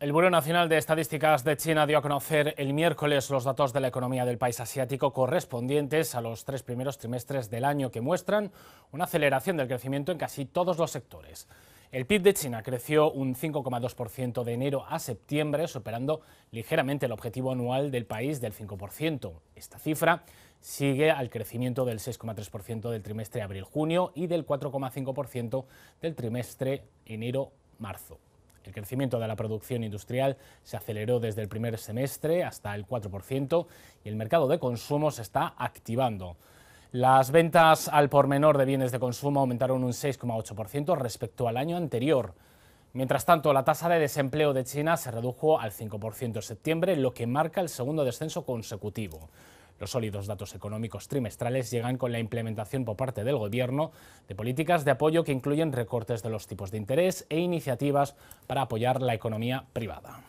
El Bureau Nacional de Estadísticas de China dio a conocer el miércoles los datos de la economía del país asiático correspondientes a los tres primeros trimestres del año que muestran una aceleración del crecimiento en casi todos los sectores. El PIB de China creció un 5,2% de enero a septiembre, superando ligeramente el objetivo anual del país del 5%. Esta cifra sigue al crecimiento del 6,3% del trimestre abril-junio y del 4,5% del trimestre enero-marzo. El crecimiento de la producción industrial se aceleró desde el primer semestre hasta el 4% y el mercado de consumo se está activando. Las ventas al por menor de bienes de consumo aumentaron un 6,8% respecto al año anterior. Mientras tanto, la tasa de desempleo de China se redujo al 5% en septiembre, lo que marca el segundo descenso consecutivo. Los sólidos datos económicos trimestrales llegan con la implementación por parte del Gobierno de políticas de apoyo que incluyen recortes de los tipos de interés e iniciativas para apoyar la economía privada.